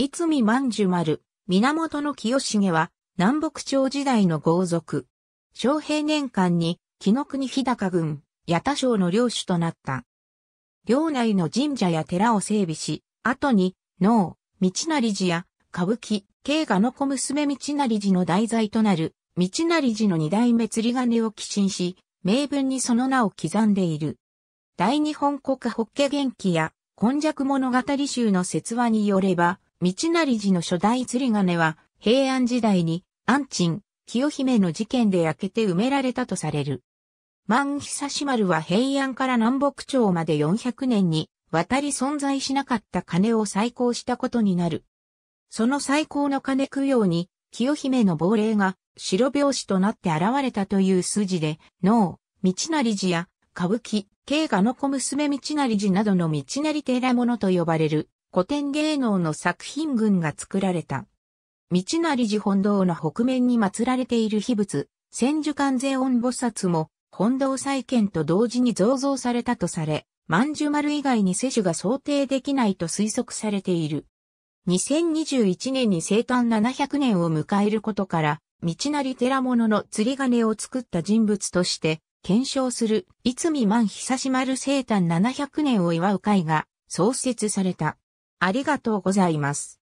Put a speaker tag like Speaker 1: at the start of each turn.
Speaker 1: いつみ万寿丸、源の清重は、南北朝時代の豪族。昭平年間に、紀の国日高郡、八田省の領主となった。領内の神社や寺を整備し、後に、能、道成寺や、歌舞伎、慶賀の子娘道成寺の題材となる、道成寺の二代目釣り金を寄進し、名文にその名を刻んでいる。大日本国法華元気や、今弱物語集の説話によれば、道成寺の初代釣金は、平安時代に、安鎮、清姫の事件で焼けて埋められたとされる。万久志丸は平安から南北朝まで400年に、渡り存在しなかった鐘を再興したことになる。その最高の鐘供養に、清姫の亡霊が白拍子となって現れたという筋で、能、道成寺や歌舞伎、慶賀の小娘道成寺などの道成寺物と呼ばれる。古典芸能の作品群が作られた。道成寺本堂の北面に祀られている秘仏、千手観世音菩薩も、本堂再建と同時に造像されたとされ、万寿丸以外に世主が想定できないと推測されている。2021年に生誕700年を迎えることから、道成寺物の釣り鐘を作った人物として、検証する、いつみ万久し丸生誕700年を祝う会が創設された。ありがとうございます。